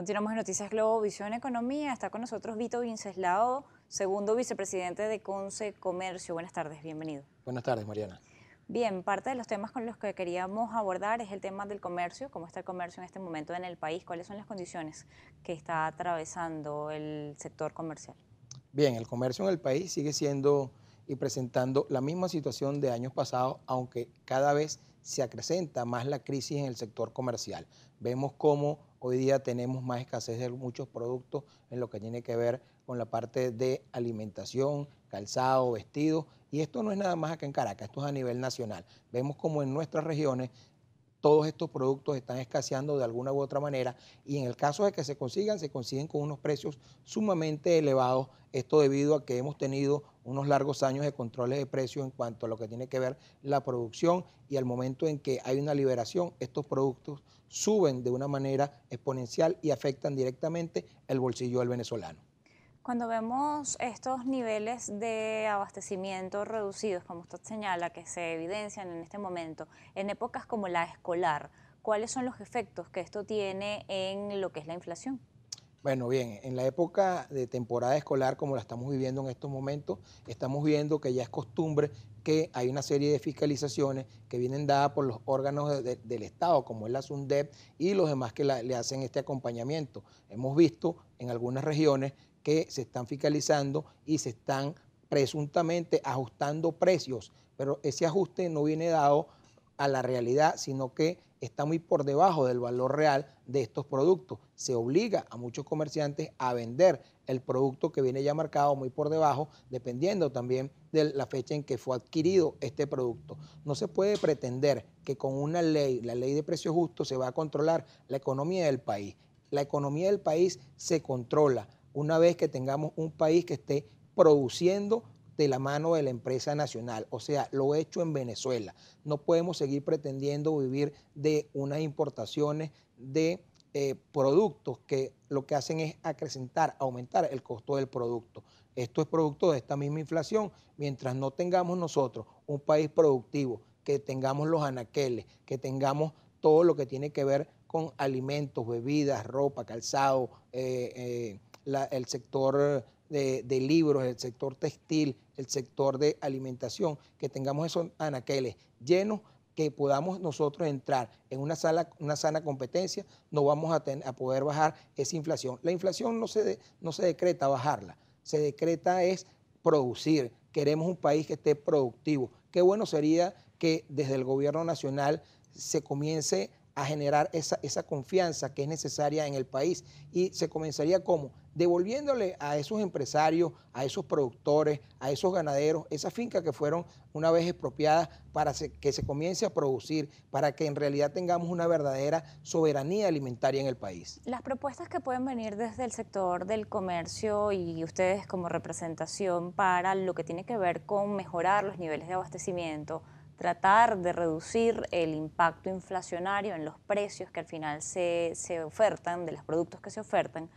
Continuamos en Noticias Globo, Visión Economía. Está con nosotros Vito Vinceslao, segundo vicepresidente de Conce Comercio. Buenas tardes, bienvenido. Buenas tardes, Mariana. Bien, parte de los temas con los que queríamos abordar es el tema del comercio, cómo está el comercio en este momento en el país, cuáles son las condiciones que está atravesando el sector comercial. Bien, el comercio en el país sigue siendo y presentando la misma situación de años pasados, aunque cada vez se acrecenta más la crisis en el sector comercial. Vemos cómo Hoy día tenemos más escasez de muchos productos en lo que tiene que ver con la parte de alimentación, calzado, vestido, Y esto no es nada más acá en Caracas, esto es a nivel nacional. Vemos como en nuestras regiones todos estos productos están escaseando de alguna u otra manera y en el caso de que se consigan, se consiguen con unos precios sumamente elevados, esto debido a que hemos tenido unos largos años de controles de precios en cuanto a lo que tiene que ver la producción y al momento en que hay una liberación, estos productos suben de una manera exponencial y afectan directamente el bolsillo del venezolano. Cuando vemos estos niveles de abastecimiento reducidos, como usted señala, que se evidencian en este momento, en épocas como la escolar, ¿cuáles son los efectos que esto tiene en lo que es la inflación? Bueno, bien, en la época de temporada escolar, como la estamos viviendo en estos momentos, estamos viendo que ya es costumbre que hay una serie de fiscalizaciones que vienen dadas por los órganos del Estado, como es la SUNDEP y los demás que le hacen este acompañamiento. Hemos visto en algunas regiones que se están fiscalizando y se están presuntamente ajustando precios, pero ese ajuste no viene dado a la realidad, sino que está muy por debajo del valor real de estos productos. Se obliga a muchos comerciantes a vender el producto que viene ya marcado muy por debajo, dependiendo también de la fecha en que fue adquirido este producto. No se puede pretender que con una ley, la ley de precios justos, se va a controlar la economía del país. La economía del país se controla una vez que tengamos un país que esté produciendo de la mano de la empresa nacional, o sea, lo hecho en Venezuela. No podemos seguir pretendiendo vivir de unas importaciones de eh, productos que lo que hacen es acrecentar, aumentar el costo del producto. Esto es producto de esta misma inflación. Mientras no tengamos nosotros un país productivo, que tengamos los anaqueles, que tengamos todo lo que tiene que ver con alimentos, bebidas, ropa, calzado, eh, eh, el sector de, libros, el sector textil, el sector de alimentación, que tengamos esos anaqueles llenos, que podamos nosotros entrar en una, sala, una sana competencia, no vamos a, tener a poder bajar esa inflación. La inflación no se, no se decreta bajarla, se decreta es producir. Queremos un país que esté productivo. Qué bueno sería que desde el gobierno nacional se comience a generar esa, confianza que es necesaria en el país. Y se comenzaría como devolviéndole a esos empresarios, a esos productores, a esos ganaderos, esa finca que fueron una vez expropiadas para que se comience a producir, para que en realidad tengamos una verdadera soberanía alimentaria en el país. Las propuestas que pueden venir desde el sector del comercio y ustedes como representación para lo que tiene que ver con mejorar los niveles de abastecimiento, tratar de reducir el impacto inflacionario en los precios que al final se, ofertan, de los productos que se ofertan,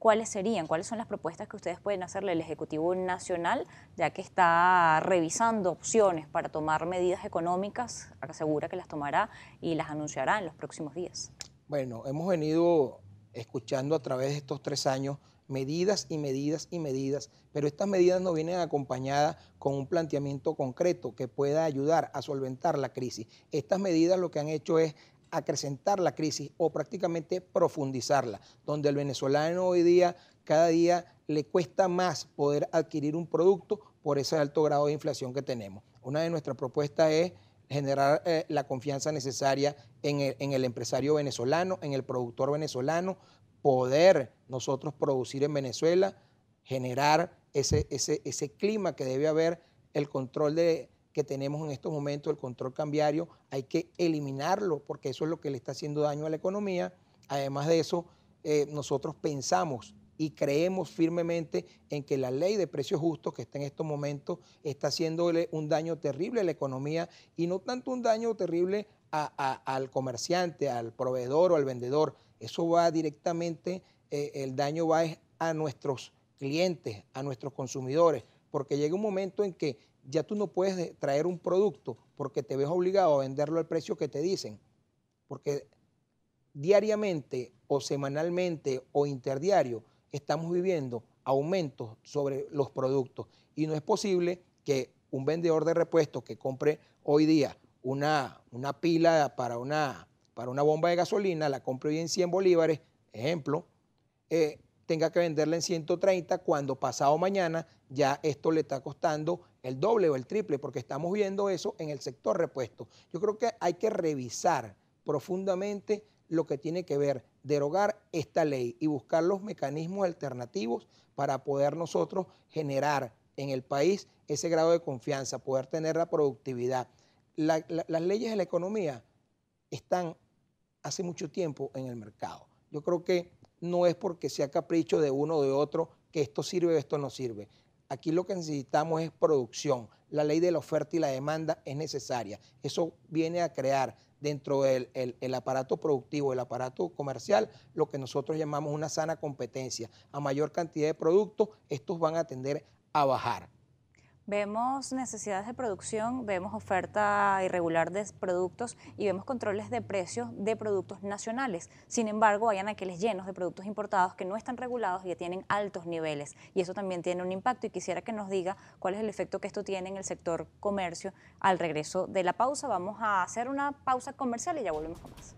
¿cuáles serían? ¿Cuáles son las propuestas que ustedes pueden hacerle al Ejecutivo Nacional, ya que está revisando opciones para tomar medidas económicas? Asegura que las tomará y las anunciará en los próximos días. Bueno, hemos venido escuchando a través de estos tres años medidas y medidas y medidas, pero estas medidas no vienen acompañadas con un planteamiento concreto que pueda ayudar a solventar la crisis. Estas medidas lo que han hecho es acrecentar la crisis o prácticamente profundizarla, donde el venezolano hoy día cada día le cuesta más poder adquirir un producto por ese alto grado de inflación que tenemos. Una de nuestras propuestas es generar eh, la confianza necesaria en el, empresario venezolano, en el productor venezolano, poder nosotros producir en Venezuela, generar ese, ese, clima que debe haber, el control de, que tenemos en estos momentos, el control cambiario, hay que eliminarlo porque eso es lo que le está haciendo daño a la economía. Además de eso, eh, nosotros pensamos y creemos firmemente en que la ley de precios justos que está en estos momentos está haciéndole un daño terrible a la economía y no tanto un daño terrible al comerciante, al proveedor o al vendedor, eso va directamente, eh, el daño va a nuestros clientes, a nuestros consumidores, porque llega un momento en que ya tú no puedes traer un producto porque te ves obligado a venderlo al precio que te dicen, porque diariamente o semanalmente o interdiario estamos viviendo aumentos sobre los productos y no es posible que un vendedor de repuestos que compre hoy día una, una pila para una, para una bomba de gasolina, la compre hoy en 100 bolívares, ejemplo, eh, tenga que venderla en 130 cuando pasado mañana ya esto le está costando el doble o el triple, porque estamos viendo eso en el sector repuesto. Yo creo que hay que revisar profundamente lo que tiene que ver derogar esta ley y buscar los mecanismos alternativos para poder nosotros generar en el país ese grado de confianza, poder tener la productividad. las leyes de la economía están hace mucho tiempo en el mercado. Yo creo que no es porque sea capricho de uno o de otro que esto sirve o esto no sirve. Aquí lo que necesitamos es producción. La ley de la oferta y la demanda es necesaria. Eso viene a crear dentro del aparato productivo, el aparato comercial, lo que nosotros llamamos una sana competencia. A mayor cantidad de productos, estos van a tender a bajar. Vemos necesidades de producción, vemos oferta irregular de productos y vemos controles de precios de productos nacionales. Sin embargo, hay anaqueles llenos de productos importados que no están regulados y tienen altos niveles. Y eso también tiene un impacto y quisiera que nos diga cuál es el efecto que esto tiene en el sector comercio. Al regreso de la pausa vamos a hacer una pausa comercial y ya volvemos con más.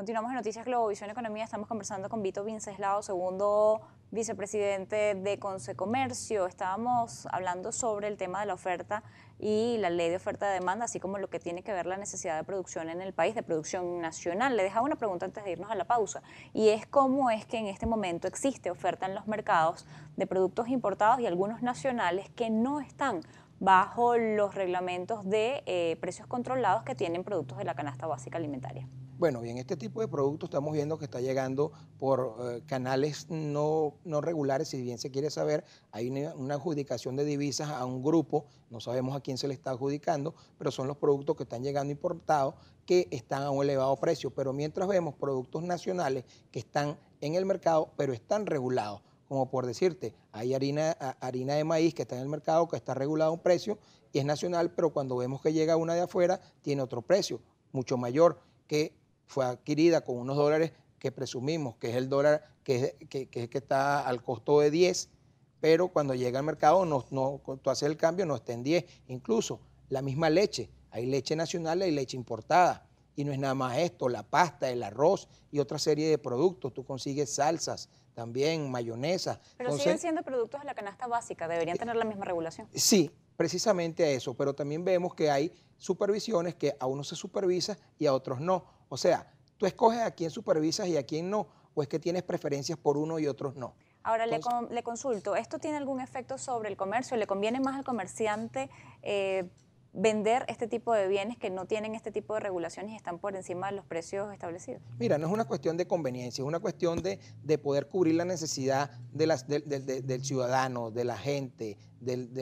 Continuamos en Noticias Globovisión Economía. Estamos conversando con Vito Vinceslao, segundo vicepresidente de Consecomercio. Estábamos hablando sobre el tema de la oferta y la ley de oferta de demanda, así como lo que tiene que ver la necesidad de producción en el país, de producción nacional. Le dejaba una pregunta antes de irnos a la pausa, y es cómo es que en este momento existe oferta en los mercados de productos importados y algunos nacionales que no están bajo los reglamentos de eh, precios controlados que tienen productos de la canasta básica alimentaria. Bueno, bien, este tipo de productos estamos viendo que está llegando por eh, canales no, regulares, si bien se quiere saber, hay una, adjudicación de divisas a un grupo, no sabemos a quién se le está adjudicando, pero son los productos que están llegando importados que están a un elevado precio, pero mientras vemos productos nacionales que están en el mercado, pero están regulados, como por decirte, hay harina, harina de maíz que está en el mercado, que está regulado un precio y es nacional, pero cuando vemos que llega una de afuera, tiene otro precio, mucho mayor que fue adquirida con unos dólares que presumimos que es el dólar que, que, que, está al costo de 10, pero cuando llega al mercado, no, no, tú haces el cambio, no está en 10. Incluso la misma leche, hay leche nacional, y leche importada. Y no es nada más esto, la pasta, el arroz y otra serie de productos. Tú consigues salsas, también mayonesa. Pero siguen siendo productos de la canasta básica, deberían tener la misma regulación. Sí, precisamente a eso, pero también vemos que hay supervisiones que a unos se supervisa y a otros no o sea, tú escoges a quién supervisas y a quién no, o es que tienes preferencias por uno y otros no. Ahora le, consulto, ¿esto tiene algún efecto sobre el comercio? ¿Le conviene más al comerciante eh, vender este tipo de bienes que no tienen este tipo de regulaciones y están por encima de los precios establecidos? Mira, no es una cuestión de conveniencia, es una cuestión de, poder cubrir la necesidad de las, del ciudadano, de la gente, del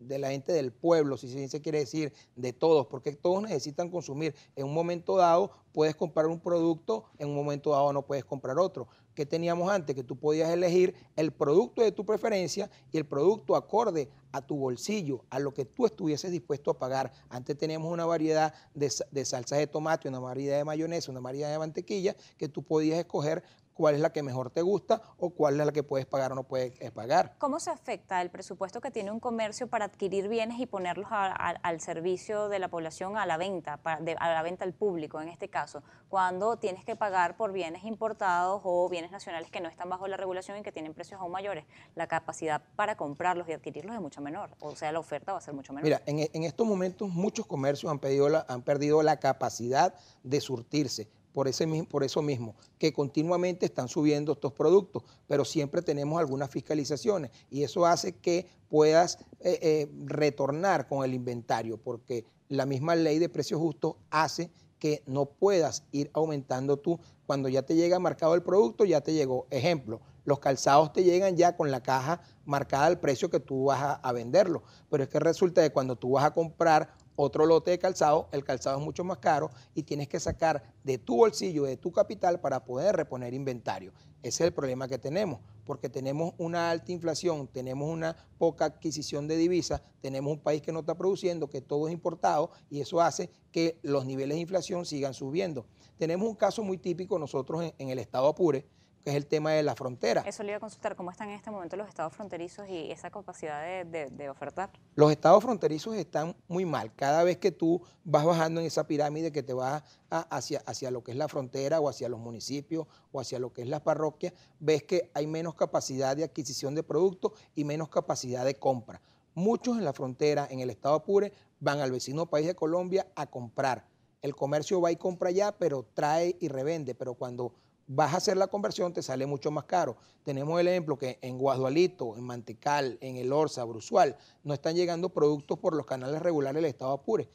de la gente del pueblo, si se quiere decir, de todos, porque todos necesitan consumir. En un momento dado puedes comprar un producto, en un momento dado no puedes comprar otro. ¿Qué teníamos antes? Que tú podías elegir el producto de tu preferencia y el producto acorde a tu bolsillo, a lo que tú estuvieses dispuesto a pagar. Antes teníamos una variedad de, de salsas de tomate, una variedad de mayonesa, una variedad de mantequilla, que tú podías escoger cuál es la que mejor te gusta o cuál es la que puedes pagar o no puedes eh, pagar. ¿Cómo se afecta el presupuesto que tiene un comercio para adquirir bienes y ponerlos al servicio de la población a la venta, a la venta al público en este caso, cuando tienes que pagar por bienes importados o bienes nacionales que no están bajo la regulación y que tienen precios aún mayores? La capacidad para comprarlos y adquirirlos es mucho menor, o sea, la oferta va a ser mucho menor. Mira, en, en estos momentos muchos comercios han, pedido la, han perdido la capacidad de surtirse por, por eso mismo, que continuamente están subiendo estos productos, pero siempre tenemos algunas fiscalizaciones y eso hace que puedas eh, eh, retornar con el inventario, porque la misma ley de precios justos hace que no puedas ir aumentando tú cuando ya te llega marcado el producto, ya te llegó. Ejemplo, los calzados te llegan ya con la caja marcada al precio que tú vas a venderlo, pero es que resulta que cuando tú vas a comprar otro lote de calzado, el calzado es mucho más caro y tienes que sacar de tu bolsillo, de tu capital para poder reponer inventario. Ese es el problema que tenemos, porque tenemos una alta inflación, tenemos una poca adquisición de divisas, tenemos un país que no está produciendo, que todo es importado y eso hace que los niveles de inflación sigan subiendo. Tenemos un caso muy típico nosotros en, el estado Apure, que es el tema de la frontera. Eso le iba a consultar, ¿cómo están en este momento los estados fronterizos y esa capacidad de, ofertar? Los estados fronterizos están muy mal. Cada vez que tú vas bajando en esa pirámide que te vas hacia, hacia lo que es la frontera o hacia los municipios o hacia lo que es la parroquias, ves que hay menos capacidad de adquisición de productos y menos capacidad de compra. Muchos en la frontera, en el estado Apure, van al vecino país de Colombia a comprar. El comercio va y compra allá, pero trae y revende, pero cuando vas a hacer la conversión, te sale mucho más caro. Tenemos el ejemplo que en Guadualito, en Mantecal, en El Orsa, Brusual, no están llegando productos por los canales regulares del Estado Apure.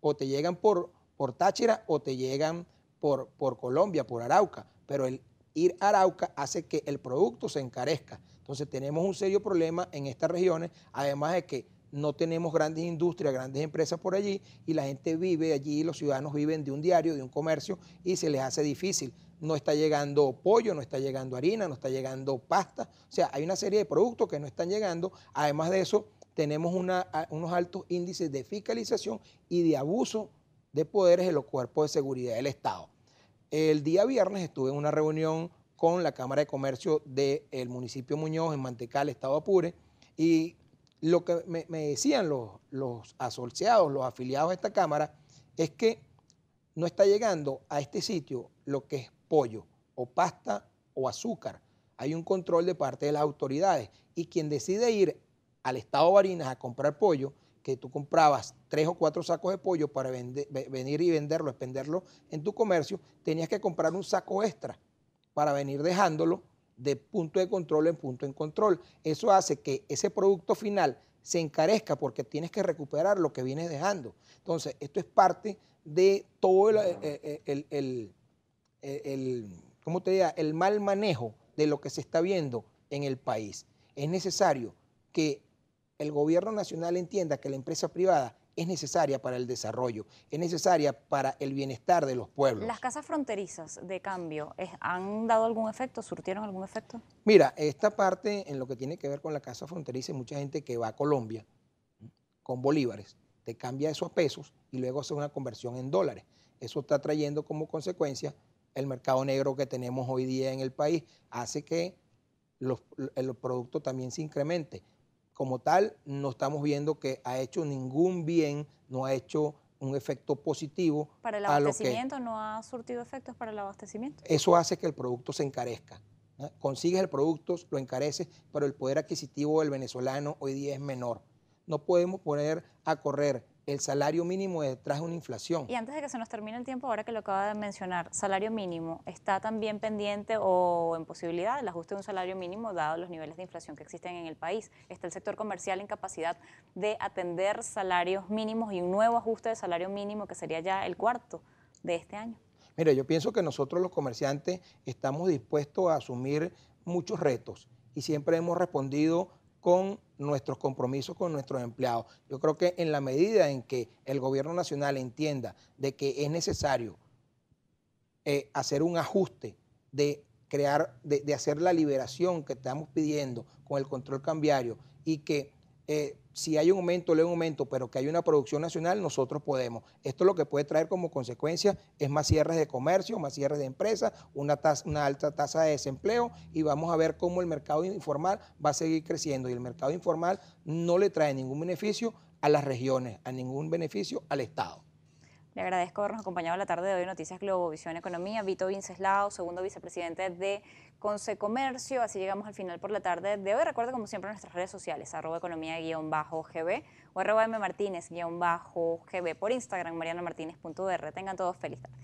O te llegan por, por Táchira o te llegan por, por Colombia, por Arauca. Pero el ir a Arauca hace que el producto se encarezca. Entonces tenemos un serio problema en estas regiones, además de que no tenemos grandes industrias, grandes empresas por allí y la gente vive allí, los ciudadanos viven de un diario, de un comercio y se les hace difícil no está llegando pollo, no está llegando harina, no está llegando pasta. O sea, hay una serie de productos que no están llegando. Además de eso, tenemos unos altos índices de fiscalización y de abuso de poderes en los cuerpos de seguridad del Estado. El día viernes estuve en una reunión con la Cámara de Comercio del municipio Muñoz en Mantecal, Estado Apure, y lo que me, decían los, los asociados, los afiliados de esta Cámara, es que no está llegando a este sitio lo que es pollo o pasta o azúcar. Hay un control de parte de las autoridades y quien decide ir al estado de Barinas a comprar pollo, que tú comprabas tres o cuatro sacos de pollo para venir y venderlo, expenderlo en tu comercio, tenías que comprar un saco extra para venir dejándolo de punto de control en punto en control. Eso hace que ese producto final se encarezca porque tienes que recuperar lo que vienes dejando. Entonces, esto es parte de todo el eh, eh, eh, el, ¿cómo te diría? el mal manejo de lo que se está viendo en el país. Es necesario que el gobierno nacional entienda que la empresa privada es necesaria para el desarrollo, es necesaria para el bienestar de los pueblos. ¿Las casas fronterizas de cambio han dado algún efecto, surtieron algún efecto? Mira, esta parte en lo que tiene que ver con la casa fronteriza, hay mucha gente que va a Colombia con bolívares, te cambia esos pesos y luego hace una conversión en dólares. Eso está trayendo como consecuencia el mercado negro que tenemos hoy día en el país hace que el producto también se incremente. Como tal, no estamos viendo que ha hecho ningún bien, no ha hecho un efecto positivo. ¿Para el abastecimiento? ¿No ha surtido efectos para el abastecimiento? Eso hace que el producto se encarezca. Consigues el producto, lo encareces, pero el poder adquisitivo del venezolano hoy día es menor. No podemos poner a correr el salario mínimo detrás de una inflación. Y antes de que se nos termine el tiempo, ahora que lo acaba de mencionar, salario mínimo, ¿está también pendiente o en posibilidad el ajuste de un salario mínimo dado los niveles de inflación que existen en el país? ¿Está el sector comercial en capacidad de atender salarios mínimos y un nuevo ajuste de salario mínimo que sería ya el cuarto de este año? Mira, yo pienso que nosotros los comerciantes estamos dispuestos a asumir muchos retos y siempre hemos respondido con nuestros compromisos con nuestros empleados. Yo creo que en la medida en que el gobierno nacional entienda de que es necesario eh, hacer un ajuste de crear, de hacer la liberación que estamos pidiendo con el control cambiario y que eh, si hay un aumento, le un aumento, pero que hay una producción nacional, nosotros podemos. Esto lo que puede traer como consecuencia es más cierres de comercio, más cierres de empresas, una, alta tasa de desempleo y vamos a ver cómo el mercado informal va a seguir creciendo y el mercado informal no le trae ningún beneficio a las regiones, a ningún beneficio al Estado. Le agradezco habernos acompañado la tarde de hoy en Noticias Globo. Visión Economía. Vito Vinceslao, segundo vicepresidente de Conce Comercio. Así llegamos al final por la tarde de hoy. Recuerda, como siempre, nuestras redes sociales, arroba economía-gb o arroba mmartínez-gb por Instagram, marianamartínez.br. Tengan todos feliz tarde.